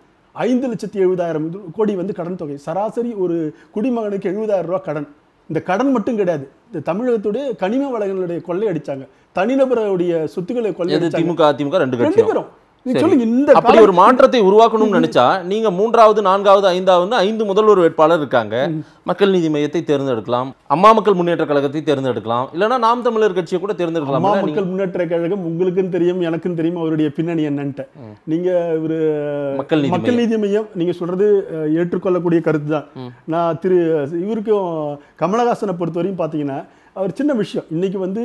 ஐந்து லட்சத்தி எழுபதாயிரம் கோடி வந்து கடன் தொகை சராசரி ஒரு குடிமகனுக்கு எழுபதாயிரம் ரூபாய் கடன் இந்த கடன் மட்டும் கிடையாது இந்த தமிழகத்துடைய கனிம வளங்களுடைய கொள்ளை அடிச்சாங்க தனிநபருடைய சொத்துக்களை கொள்ளை திமுக அதிமுக ரெண்டு ரெண்டு பேரும் இந்த அப்படி ஒரு மாற்றத்தை உருவாக்கணும்னு நினைச்சா நீங்க மூன்றாவது நான்காவது ஐந்தாவது ஐந்து முதல்வர் வேட்பாளர் இருக்காங்க மக்கள் நீதி மையத்தை தேர்ந்தெடுக்கலாம் அம்மா மக்கள் முன்னேற்ற கழகத்தை தேர்ந்தெடுக்கலாம் இல்லைன்னா நாம் தமிழர் கட்சியை கூட தேர்ந்தெடுக்கலாம் அம்மா மக்கள் முன்னேற்ற கழகம் உங்களுக்கும் தெரியும் எனக்கும் தெரியும் அவருடைய பின்னணி என்னன்ட்டு நீங்க ஒரு மக்கள் மக்கள் நீதி மையம் நீங்க சொல்றது ஏற்றுக்கொள்ளக்கூடிய கருத்து தான் நான் திரு இவருக்கும் கமலஹாசனை பொறுத்தவரையும் பாத்தீங்கன்னா ஒரு சின்ன விஷயம் இன்னைக்கு வந்து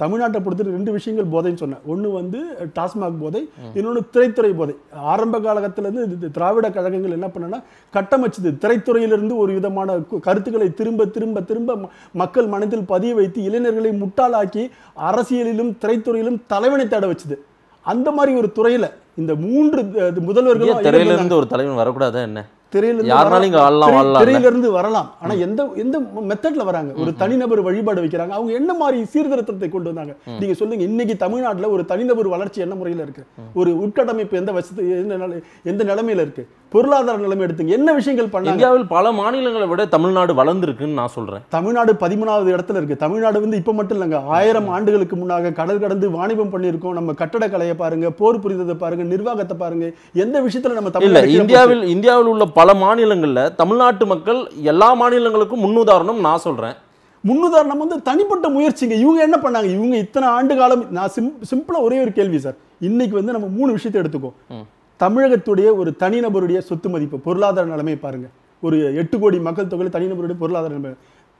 தமிழ்நாட்டை பொறுத்தவரை ரெண்டு விஷயங்கள் போதைன்னு சொன்னேன் ஒன்று வந்து டாஸ்மாக் போதை இன்னொன்று திரைத்துறை போதை ஆரம்ப காலகட்டத்திலேருந்து திராவிட கழகங்கள் என்ன பண்ணனா கட்டமைச்சது திரைத்துறையிலிருந்து ஒரு விதமான கருத்துக்களை திரும்ப திரும்ப திரும்ப மக்கள் மனதில் பதிய வைத்து இளைஞர்களை முட்டாளாக்கி அரசியலிலும் திரைத்துறையிலும் தலைவனை தேட வச்சுது அந்த மாதிரி ஒரு துறையில் இந்த மூன்று முதல்வர்களும் திரையிலிருந்து ஒரு தலைவன் வரக்கூடாதா என்ன திரையிலிருந்து வரலாம் ஆனா எந்த எந்த மெத்தட்ல வராங்க ஒரு தனிநபர் வழிபாடு வைக்கிறாங்க அவங்க என்ன மாதிரி சீர்திருத்தத்தை கொண்டு வந்தாங்க நீங்க சொல்லுங்க இன்னைக்கு தமிழ்நாட்டுல ஒரு தனிநபர் வளர்ச்சி என்ன முறையில இருக்கு ஒரு உட்கட்டமைப்பு எந்த வசதி எந்த நிலைமையில இருக்கு பொருளாதார நிலைமை எடுத்துங்க என்ன விஷயங்கள் பண்ண இந்தியாவில் பல மாநிலங்களை விட தமிழ்நாடு வளர்ந்துருக்குன்னு நான் சொல்றேன் தமிழ்நாடு பதிமூணாவது இடத்துல இருக்கு தமிழ்நாடு வந்து இப்ப மட்டும் இல்லைங்க ஆயிரம் ஆண்டுகளுக்கு முன்னாக கடல் கடந்து வாணிபம் பண்ணியிருக்கோம் நம்ம கட்டடக்கலையை பாருங்க போர் புரிந்ததை பாருங்க நிர்வாகத்தை பாருங்க எந்த விஷயத்துல நம்ம தமிழ் இந்தியாவில் இந்தியாவில் உள்ள பல மாநிலங்களில் தமிழ்நாட்டு மக்கள் எல்லா மாநிலங்களுக்கும் முன்னுதாரணம் நான் சொல்கிறேன் முன்னுதாரணம் வந்து தனிப்பட்ட முயற்சிங்க இவங்க என்ன பண்ணாங்க இவங்க இத்தனை ஆண்டு காலம் நான் சிம் சிம்பிளாக ஒரே ஒரு கேள்வி சார் இன்னைக்கு வந்து நம்ம மூணு விஷயத்தை எடுத்துக்கோ தமிழகத்துடைய ஒரு தனிநபருடைய சொத்து மதிப்பு பொருளாதார நிலைமை பாருங்க ஒரு எட்டு கோடி மக்கள் தொகையில் தனிநபருடைய பொருளாதார நிலைமை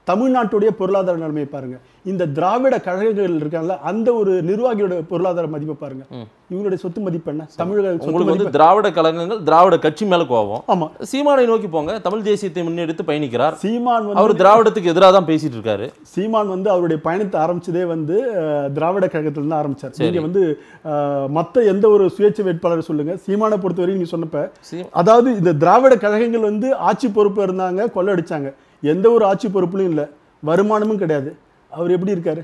தமிழ்நாட்டுடைய பொருளாதார நிலைமையை பாருங்க இந்த திராவிட கழகங்கள் இருக்காங்கல்ல அந்த ஒரு நிர்வாகியோட பொருளாதார மதிப்பை பாருங்க இவங்களுடைய சொத்து மதிப்பு என்ன தமிழக வந்து திராவிட கழகங்கள் திராவிட கட்சி மேல கோவம் ஆமா சீமானை நோக்கி போங்க தமிழ் தேசியத்தை முன்னெடுத்து பயணிக்கிறார் சீமான் அவர் திராவிடத்துக்கு எதிராக தான் பேசிட்டு இருக்காரு சீமான் வந்து அவருடைய பயணத்தை ஆரம்பிச்சதே வந்து திராவிட கழகத்துல இருந்து ஆரம்பிச்சார் நீங்க வந்து மத்த எந்த ஒரு சுயேட்சை வேட்பாளர் சொல்லுங்க சீமானை பொறுத்தவரை நீங்க சொன்னப்ப அதாவது இந்த திராவிட கழகங்கள் வந்து ஆட்சி பொறுப்பு இருந்தாங்க கொள்ளடிச்சாங்க எந்த ஒரு ஆட்சி பொறுப்புலையும் இல்லை வருமானமும் கிடையாது அவர் எப்படி இருக்காரு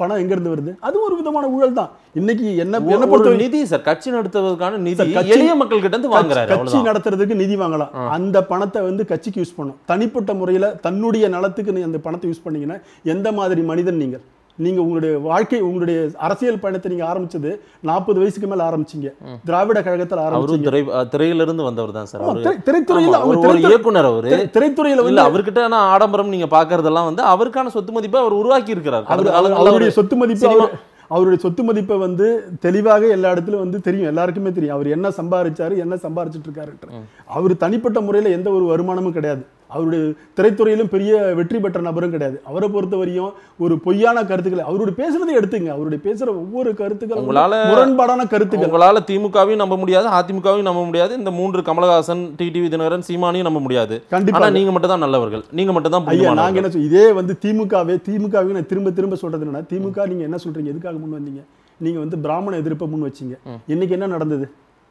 பணம் எங்க இருந்து வருது அது ஒரு விதமான ஊழல் தான் இன்னைக்கு என்ன என்ன பொறுத்த நிதி சார் கட்சி நடத்துவதற்கான நிதி எளிய மக்கள் கிட்ட இருந்து வாங்குறாரு கட்சி நடத்துறதுக்கு நிதி வாங்கலாம் அந்த பணத்தை வந்து கட்சிக்கு யூஸ் பண்ணும் தனிப்பட்ட முறையில தன்னுடைய நலத்துக்கு அந்த பணத்தை யூஸ் பண்ணீங்கன்னா எந்த மாதிரி மனிதன் நீங்கள் நீங்கள் உங்களுடைய வாழ்க்கை உங்களுடைய அரசியல் பயணத்தை நீங்கள் ஆரம்பிச்சது நாற்பது வயசுக்கு மேலே ஆரம்பிச்சிங்க திராவிட கழகத்தில் திரையிலிருந்து வந்தவர் தான் சார் திரைத்துறையில் அவர் இயக்குனர் அவர் திரைத்துறையில் வந்து அவர்கிட்ட ஆனால் ஆடம்பரம் நீங்கள் பார்க்கறதெல்லாம் வந்து அவருக்கான சொத்து மதிப்பை அவர் உருவாக்கி இருக்கிறார் அவருடைய சொத்து மதிப்பு அவருடைய சொத்து மதிப்பை வந்து தெளிவாக எல்லா இடத்துலையும் வந்து தெரியும் எல்லாருக்குமே தெரியும் அவர் என்ன சம்பாரிச்சாரு என்ன சம்பாரிச்சிட்டு இருக்காரு அவர் தனிப்பட்ட முறையில் எந்த ஒரு வருமானமும் கிடையாது அவருடைய திரைத்துறையிலும் பெரிய வெற்றி பெற்ற நபரும் கிடையாது அவரை பொறுத்த வரையும் ஒரு பொய்யான கருத்துக்களை அவருடைய பேசுறதை எடுத்துங்க அவருடைய பேசுற ஒவ்வொரு கருத்துக்கள் உங்களால முரண்பாடான கருத்துக்கள் உங்களால திமுகவையும் நம்ப முடியாது அதிமுகவையும் நம்ப முடியாது இந்த மூன்று கமலஹாசன் டிடிவி தினகரன் சீமானையும் நம்ப முடியாது கண்டிப்பா நீங்க மட்டும் தான் நல்லவர்கள் நீங்க மட்டும் தான் ஐயா நாங்க என்ன இதே வந்து திமுகவே திமுகவே நான் திரும்ப திரும்ப சொல்றது என்னன்னா திமுக நீங்க என்ன சொல்றீங்க எதுக்காக முன் வந்தீங்க நீங்க வந்து பிராமண எதிர்ப்பை முன் வச்சீங்க இன்னைக்கு என்ன நடந்தது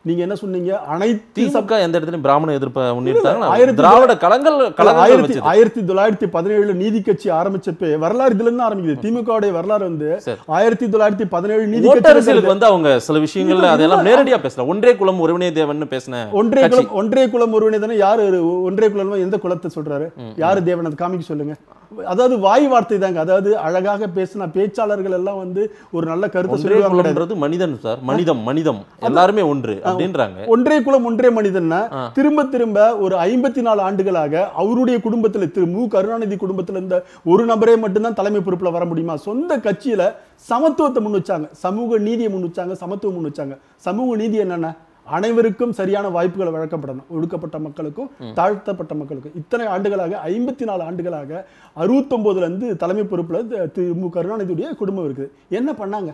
நீங்க என்ன சொன்னீங்க அனைத்து திமுக எந்த இடத்துலயும் பிராமண எதிர்ப்பை முன்னிறுத்தாங்க திராவிட களங்கள் ஆயிரத்தி ஆயிரத்தி தொள்ளாயிரத்தி பதினேழு நீதி கட்சி ஆரம்பிச்சப்ப வரலாறு இதுல இருந்து ஆரம்பிக்குது திமுகவுடைய வரலாறு வந்து ஆயிரத்தி தொள்ளாயிரத்தி பதினேழு நீதி அரசியலுக்கு வந்து அவங்க சில விஷயங்கள்ல அதெல்லாம் நேரடியா பேசல ஒன்றே குலம் ஒருவனே தேவன் பேசின ஒன்றே குலம் ஒன்றே குலம் ஒருவனே தானே யாரு ஒன்றே குலம் எந்த குலத்தை சொல்றாரு யாரு தேவன் அது காமிக்க சொல்லுங்க அதாவது வாய் வார்த்தை தாங்க அதாவது அழகாக பேசின பேச்சாளர்கள் எல்லாம் வந்து ஒரு நல்ல கருத்தை சொல்லுவாங்கன்றது மனிதன் சார் மனிதம் மனிதம் எல்லாருமே ஒன்று அப்படின்றாங்க ஒன்றே குலம் ஒன்றே மனிதன் திரும்ப திரும்ப ஒரு ஐம்பத்தி நாலு ஆண்டுகளாக அவருடைய குடும்பத்தில் திரு மு கருணாநிதி குடும்பத்தில் இருந்த ஒரு நபரே மட்டும்தான் தலைமை பொறுப்பில் வர முடியுமா சொந்த கட்சியில சமத்துவத்தை முன் வச்சாங்க சமூக நீதியை முன் வச்சாங்க சமத்துவம் முன் வச்சாங்க சமூக நீதி என்னென்ன அனைவருக்கும் சரியான வாய்ப்புகள் வழங்கப்படணும் ஒடுக்கப்பட்ட மக்களுக்கும் தாழ்த்தப்பட்ட மக்களுக்கும் இத்தனை ஆண்டுகளாக ஐம்பத்தி நாலு ஆண்டுகளாக இருந்து தலைமை பொறுப்புல திரு மு கருணாநிதியுடைய குடும்பம் இருக்குது என்ன பண்ணாங்க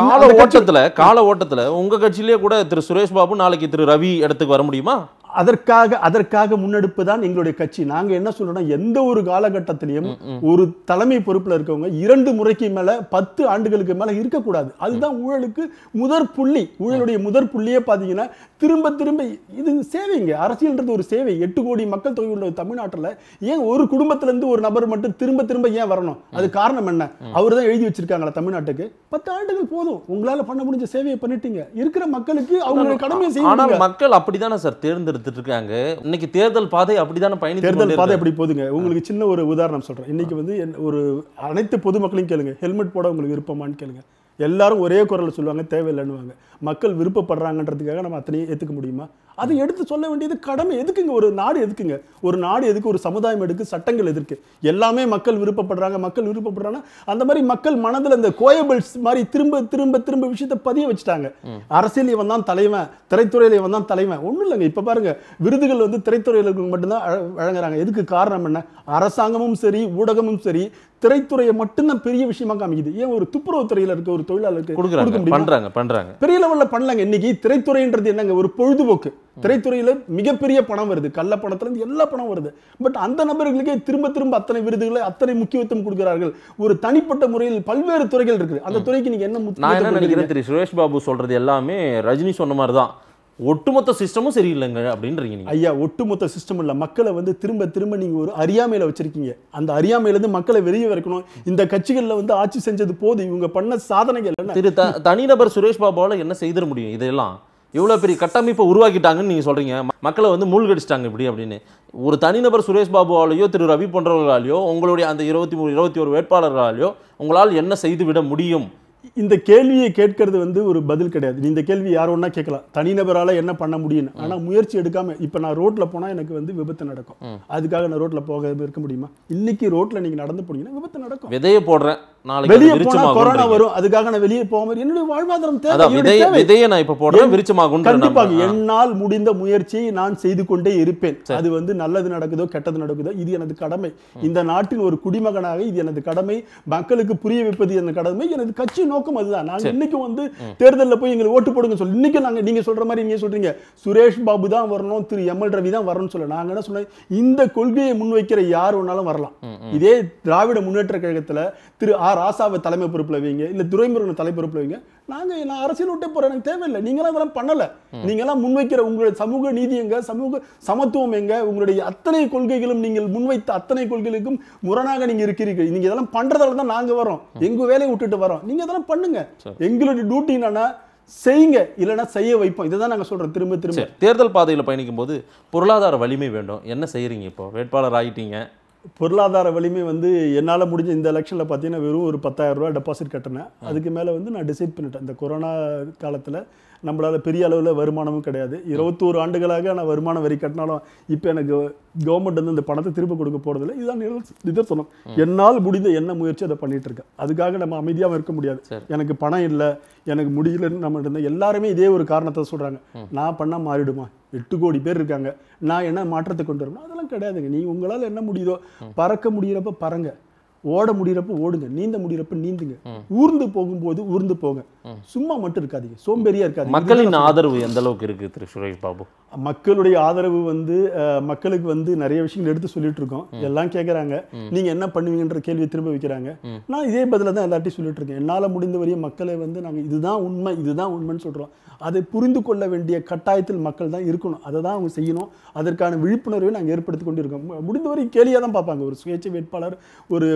கால ஓட்டத்துல கால ஓட்டத்துல உங்க கட்சியிலேயே கூட திரு சுரேஷ் பாபு நாளைக்கு திரு ரவி இடத்துக்கு வர முடியுமா அதற்காக அதற்காக முன்னெடுப்பு தான் எங்களுடைய கட்சி நாங்க என்ன சொல்றோம்னா எந்த ஒரு காலகட்டத்திலையும் ஒரு தலைமை பொறுப்புல இருக்கவங்க இரண்டு முறைக்கு மேல பத்து ஆண்டுகளுக்கு மேல இருக்கக்கூடாது அதுதான் ஊழலுக்கு முதற் புள்ளி ஊழலுடைய முதற் புள்ளியே பாத்தீங்கன்னா திரும்ப திரும்ப இது சேவைங்க அரசியல்ன்றது ஒரு சேவை எட்டு கோடி மக்கள் தொகை உள்ள தமிழ்நாட்டில் ஏன் ஒரு குடும்பத்துல இருந்து ஒரு நபர் மட்டும் திரும்ப திரும்ப ஏன் வரணும் அது காரணம் என்ன அவர் தான் எழுதி வச்சிருக்காங்களா தமிழ்நாட்டுக்கு பத்து ஆண்டுகள் போதும் உங்களால பண்ண முடிஞ்ச சேவையை பண்ணிட்டீங்க இருக்கிற மக்களுக்கு அவங்களுடைய கடமையை செய்யணும் மக்கள் அப்படிதானே சார் தேர்ந்தெடுத்து எடுத்துட்டு இருக்காங்க இன்னைக்கு தேர்தல் பாதை அப்படிதான பயணி தேர்தல் பாதை அப்படி போதுங்க உங்களுக்கு சின்ன ஒரு உதாரணம் சொல்றேன் இன்னைக்கு வந்து ஒரு அனைத்து பொதுமக்களையும் கேளுங்க ஹெல்மெட் போட உங்களுக்கு விருப்பமானு கேளுங்க எல்லாரும் ஒரே குரலில் சொல்லுவாங்க தேவையில்லைன்னுவாங்க மக்கள் விருப்பப்படுறாங்கன்றதுக்காக நம்ம அத்தனையும் ஏற்றுக்க முடியுமா அதை எடுத்து சொல்ல வேண்டியது கடமை எதுக்குங்க ஒரு நாடு எதுக்குங்க ஒரு நாடு எதுக்கு ஒரு சமுதாயம் எதுக்கு சட்டங்கள் எதிர்க்கு எல்லாமே மக்கள் விருப்பப்படுறாங்க மக்கள் விருப்பப்படுறாங்கன்னா அந்த மாதிரி மக்கள் மனதில் இந்த கோயபிள்ஸ் மாதிரி திரும்ப திரும்ப திரும்ப விஷயத்தை பதிய வச்சுட்டாங்க அரசியல் இவன் தான் தலைவன் திரைத்துறையில் இவன் தான் தலைவன் ஒன்றும் இல்லைங்க இப்போ பாருங்க விருதுகள் வந்து திரைத்துறையில் மட்டும்தான் வழங்குறாங்க எதுக்கு காரணம் என்ன அரசாங்கமும் சரி ஊடகமும் சரி திரைத்துறையை மட்டும்தான் பெரிய விஷயமா காமிக்குது ஏன் ஒரு துப்புரவு துறையில இருக்க ஒரு தொழிலாளருக்கு கொடுக்க பண்றாங்க பண்றாங்க பெரிய லெவல்ல பண்ணலாங்க இன்னைக்கு திரைத்துறைன்றது என்னங்க ஒரு பொழுதுபோக்கு திரைத்துறையில மிகப்பெரிய பணம் வருது கள்ள பணத்துல இருந்து எல்லா பணம் வருது பட் அந்த நபர்களுக்கே திரும்ப திரும்ப அத்தனை விருதுகளை அத்தனை முக்கியத்துவம் கொடுக்கிறார்கள் ஒரு தனிப்பட்ட முறையில் பல்வேறு துறைகள் இருக்கு அந்த துறைக்கு நீங்க என்ன நான் நினைக்கிறேன் திரு சுரேஷ் பாபு சொல்றது எல்லாமே ரஜினி சொன்ன மாதிரிதான் ஒட்டுமொத்த சிஸ்டமும் சரியில்லைங்க அப்படின்றீங்க நீங்கள் ஐயா ஒட்டுமொத்த சிஸ்டம் இல்லை மக்களை வந்து திரும்ப திரும்ப நீங்கள் ஒரு அறியாமையில் வச்சுருக்கீங்க அந்த அறியாமையிலேருந்து மக்களை வெளியே வரைக்கணும் இந்த கட்சிகளில் வந்து ஆட்சி செஞ்சது போது இவங்க பண்ண சாதனைகள் திரு த தனிநபர் சுரேஷ் பாபாவில் என்ன செய்திட முடியும் இதெல்லாம் இவ்வளோ பெரிய கட்டமைப்பை உருவாக்கிட்டாங்கன்னு நீங்கள் சொல்கிறீங்க மக்களை வந்து மூழ்கடிச்சிட்டாங்க இப்படி அப்படின்னு ஒரு தனிநபர் சுரேஷ் பாபுவாலேயோ திரு ரவி போன்றவர்களாலேயோ உங்களுடைய அந்த இருபத்தி மூணு இருபத்தி ஒரு வேட்பாளர்களாலேயோ உங்களால் என்ன செய்து விட முடியும் இந்த கேள்வியை கேட்கறது வந்து ஒரு பதில் கிடையாது இந்த கேள்வி யார் ஒன்றா கேட்கலாம் தனிநபரால் என்ன பண்ண முடியும் ஆனால் முயற்சி எடுக்காமல் இப்போ நான் ரோட்டில் போனால் எனக்கு வந்து விபத்து நடக்கும் அதுக்காக நான் ரோட்டில் போக இருக்க முடியுமா இன்னைக்கு ரோட்டில் நீங்கள் நடந்து போனீங்கன்னா விபத்து நடக்கும் விதையை போடுறேன் புரிய வைப்பது கட்சி நோக்கம் அதுதான் நாங்க இன்னைக்கு வந்து தேர்தலில் போய் எங்களை ஓட்டு போடுங்க சொல்லி இன்னைக்கு நாங்க நீங்க சொல்ற மாதிரி நீங்க சொல்றீங்க சுரேஷ் பாபு தான் வரணும் திரு எம் எல் ரவி நாங்க என்ன சொன்னோம் இந்த கொள்கையை முன்வைக்கிற யார் ஒன்னாலும் வரலாம் இதே திராவிட முன்னேற்ற கழகத்துல திரு ஆர் ராசாவை தலைமை பொறுப்பில் வைங்க இல்லை துரைமுருகனை தலைமை பொறுப்பில் வைங்க நாங்கள் நான் அரசியல் விட்டே போகிறேன் எனக்கு தேவையில்லை நீங்களாம் இதெல்லாம் பண்ணலை நீங்களாம் முன்வைக்கிற உங்களுடைய சமூக நீதி எங்க சமூக சமத்துவம் எங்க உங்களுடைய அத்தனை கொள்கைகளும் நீங்கள் முன்வைத்த அத்தனை கொள்கைகளுக்கும் முரணாக நீங்கள் இருக்கிறீர்கள் நீங்கள் இதெல்லாம் பண்ணுறதால தான் நாங்கள் வரோம் எங்கள் வேலையை விட்டுட்டு வரோம் நீங்கள் இதெல்லாம் பண்ணுங்க எங்களுடைய டியூட்டி என்னன்னா செய்யுங்க இல்லைன்னா செய்ய வைப்போம் இதை தான் நாங்கள் சொல்கிறோம் திரும்ப திரும்ப தேர்தல் பாதையில் பயணிக்கும் போது பொருளாதார வலிமை வேண்டும் என்ன செய்கிறீங்க இப்போ வேட்பாளர் ஆகிட்டீங்க பொருளாதார வலிமை வந்து என்னால் முடிஞ்ச இந்த எலெக்ஷனில் பார்த்தீங்கன்னா வெறும் ஒரு பத்தாயிரம் ரூபா டெபாசிட் கட்டினேன் அதுக்கு மேலே வந்து நான் டிசைட் பண்ணிட்டேன் இந்த கொரோனா காலத்தில் நம்மளால் பெரிய அளவில் வருமானமும் கிடையாது இருபத்தோரு ஆண்டுகளாக நான் வருமானம் வரி கட்டினாலும் இப்போ எனக்கு கவர்மெண்ட் வந்து இந்த பணத்தை திரும்ப கொடுக்க போகிறதில்ல இதுதான் நிதர்சனம் என்னால் முடிந்த என்ன முயற்சி அதை பண்ணிட்டு இருக்கேன் அதுக்காக நம்ம அமைதியாகவும் இருக்க முடியாது எனக்கு பணம் இல்லை எனக்கு முடியலன்னு நம்ம இருந்தால் எல்லாருமே இதே ஒரு காரணத்தை சொல்கிறாங்க நான் பண்ணால் மாறிடுமா எட்டு கோடி பேர் இருக்காங்க நான் என்ன மாற்றத்தை கொண்டு வரணும் அதெல்லாம் கிடையாதுங்க நீங்கள் உங்களால் என்ன முடியுதோ பறக்க முடியிறப்ப பறங்க ஓட முடிகிறப்ப ஓடுங்க நீந்த முடிகிறப்ப நீந்துங்க ஊர்ந்து போகும்போது ஊர்ந்து போங்க சும்மா மட்டும் இருக்காதீங்க சோம்பேறியா இருக்காது மக்களின் ஆதரவு எந்த அளவுக்கு இருக்கு திரு சுரேஷ் பாபு மக்களுடைய ஆதரவு வந்து மக்களுக்கு வந்து நிறைய விஷயங்கள் எடுத்து சொல்லிட்டு இருக்கோம் எல்லாம் கேட்கறாங்க நீங்க என்ன பண்ணுவீங்கன்ற கேள்வியை திரும்ப வைக்கிறாங்க நான் இதே பதில தான் எல்லாத்தையும் சொல்லிட்டு இருக்கேன் என்னால முடிந்த வரையும் மக்களை வந்து நாங்க இதுதான் உண்மை இதுதான் உண்மைன்னு சொல்றோம் அதை புரிந்து கொள்ள வேண்டிய கட்டாயத்தில் மக்கள் தான் இருக்கணும் அதை தான் அவங்க செய்யணும் அதற்கான விழிப்புணர்வை நாங்கள் ஏற்படுத்தி கொண்டு இருக்கோம் முடிந்தவரை கேள்வியாக தான் பார்ப்பாங்க ஒரு சுயேட்சை வேட்பாளர் ஒரு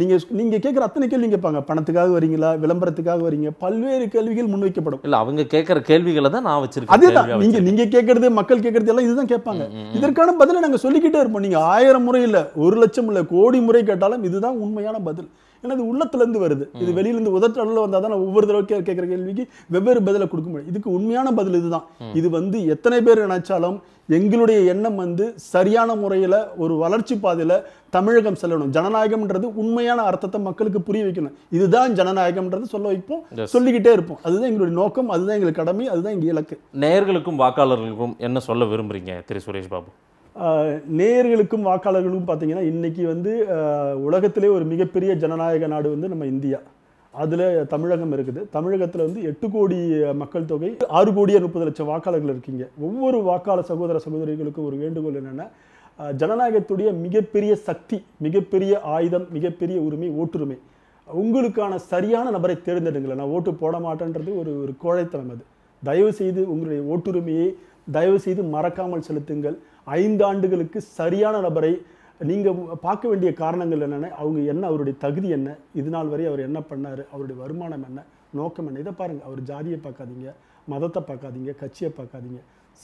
நீங்கள் நீங்கள் கேட்குற அத்தனை கேள்வி கேட்பாங்க பணத்துக்காக வரீங்களா விளம்பரத்துக்காக வரீங்க பல்வேறு கேள்விகள் முன்வைக்கப்படும் இல்லை அவங்க கேட்குற கேள்விகளை தான் நான் வச்சிருக்கேன் தான் நீங்கள் நீங்கள் கேட்குறது மக்கள் கேட்குறது எல்லாம் இதுதான் கேட்பாங்க இதற்கான பதிலை நாங்கள் சொல்லிக்கிட்டே இருப்போம் நீங்கள் ஆயிரம் முறை இல்லை ஒரு லட்சம் இல்லை கோடி முறை கேட்டாலும் இதுதான் உண்மையான பதில் ஏன்னா இது உள்ளத்துலேருந்து வருது இது வெளியிலேருந்து உதற்றல வந்தால் தான் ஒவ்வொரு தடவை கேட்குற கேள்விக்கு வெவ்வேறு பதிலை கொடுக்க முடியும் இதுக்கு உண்மையான பதில் இதுதான் இது வந்து எத்தனை பேர் நினைச்சாலும் எங்களுடைய எண்ணம் வந்து சரியான முறையில் ஒரு வளர்ச்சி பாதையில் தமிழகம் செல்லணும் ஜனநாயகம்ன்றது உண்மையான அர்த்தத்தை மக்களுக்கு புரிய வைக்கணும் இதுதான் ஜனநாயகம்ன்றது சொல்ல வைப்போம் சொல்லிக்கிட்டே இருப்போம் அதுதான் எங்களுடைய நோக்கம் அதுதான் எங்களுக்கு கடமை அதுதான் எங்கள் இலக்கு நேர்களுக்கும் வாக்காளர்களுக்கும் என்ன சொல்ல விரும்புகிறீங்க திரு சுரேஷ் பாபு நேர்களுக்கும் வாக்காளர்களுக்கும் பார்த்தீங்கன்னா இன்றைக்கி வந்து உலகத்திலே ஒரு மிகப்பெரிய ஜனநாயக நாடு வந்து நம்ம இந்தியா அதில் தமிழகம் இருக்குது தமிழகத்தில் வந்து எட்டு கோடி மக்கள் தொகை ஆறு கோடியே முப்பது லட்சம் வாக்காளர்கள் இருக்கீங்க ஒவ்வொரு வாக்காளர் சகோதர சகோதரிகளுக்கும் ஒரு வேண்டுகோள் என்னென்னா ஜனநாயகத்துடைய மிகப்பெரிய சக்தி மிகப்பெரிய ஆயுதம் மிகப்பெரிய உரிமை ஓட்டுரிமை உங்களுக்கான சரியான நபரை தேர்ந்தெடுங்கள் நான் ஓட்டு போட மாட்டேன்றது ஒரு ஒரு கோழைத்தனம் அது தயவு செய்து உங்களுடைய ஓட்டுரிமையை தயவு செய்து மறக்காமல் செலுத்துங்கள் ஐந்தாண்டுகளுக்கு சரியான நபரை நீங்கள் பார்க்க வேண்டிய காரணங்கள் என்னென்ன அவங்க என்ன அவருடைய தகுதி என்ன இது நாள் வரை அவர் என்ன பண்ணார் அவருடைய வருமானம் என்ன நோக்கம் என்ன இதை பாருங்கள் அவர் ஜாதியை பார்க்காதீங்க மதத்தை பார்க்காதீங்க கட்சியை பார்க்காதீங்க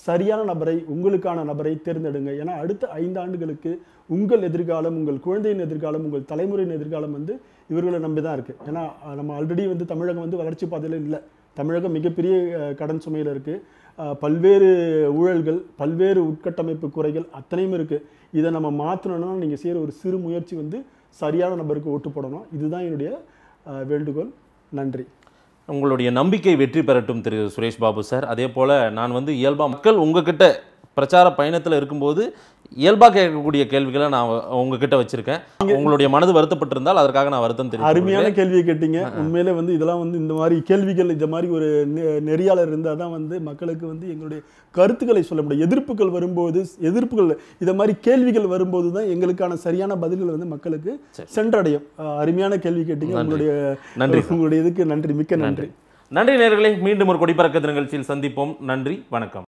சரியான நபரை உங்களுக்கான நபரை தேர்ந்தெடுங்க ஏன்னா அடுத்த ஐந்தாண்டுகளுக்கு உங்கள் எதிர்காலம் உங்கள் குழந்தையின் எதிர்காலம் உங்கள் தலைமுறையின் எதிர்காலம் வந்து இவர்களை நம்பி தான் இருக்குது ஏன்னா நம்ம ஆல்ரெடி வந்து தமிழகம் வந்து வளர்ச்சி பாதையில் இல்லை தமிழகம் மிகப்பெரிய கடன் சுமையில் இருக்குது பல்வேறு ஊழல்கள் பல்வேறு உட்கட்டமைப்பு குறைகள் அத்தனையும் இருக்குது இதை நம்ம மாற்றணும்னா நீங்கள் செய்கிற ஒரு சிறு முயற்சி வந்து சரியான நபருக்கு ஓட்டு போடணும் இதுதான் என்னுடைய வேண்டுகோள் நன்றி உங்களுடைய நம்பிக்கை வெற்றி பெறட்டும் திரு சுரேஷ் பாபு சார் அதே போல் நான் வந்து இயல்பாக மக்கள் உங்ககிட்ட பிரச்சார பயணத்தில் இருக்கும்போது இயல்பாக கேட்கக்கூடிய கேள்விகளை நான் உங்ககிட்ட வச்சிருக்கேன் உங்களுடைய மனது வருத்தப்பட்டிருந்தால் அதற்காக நான் வருத்தம் தெரியும் அருமையான கேள்வியை கேட்டீங்க உண்மையிலே வந்து இதெல்லாம் வந்து இந்த மாதிரி கேள்விகள் இந்த மாதிரி ஒரு நெறியாளர் இருந்தால் தான் வந்து மக்களுக்கு வந்து எங்களுடைய கருத்துக்களை சொல்ல முடியும் எதிர்ப்புகள் வரும்போது எதிர்ப்புகள் இதை மாதிரி கேள்விகள் வரும்போது தான் எங்களுக்கான சரியான பதில்கள் வந்து மக்களுக்கு சென்றடையும் அருமையான கேள்வி கேட்டீங்க உங்களுடைய நன்றி உங்களுடைய இதுக்கு நன்றி மிக்க நன்றி நன்றி நேர்களை மீண்டும் ஒரு கொடிப்பறக்கத்து நிகழ்ச்சியில் சந்திப்போம் நன்றி வணக்கம்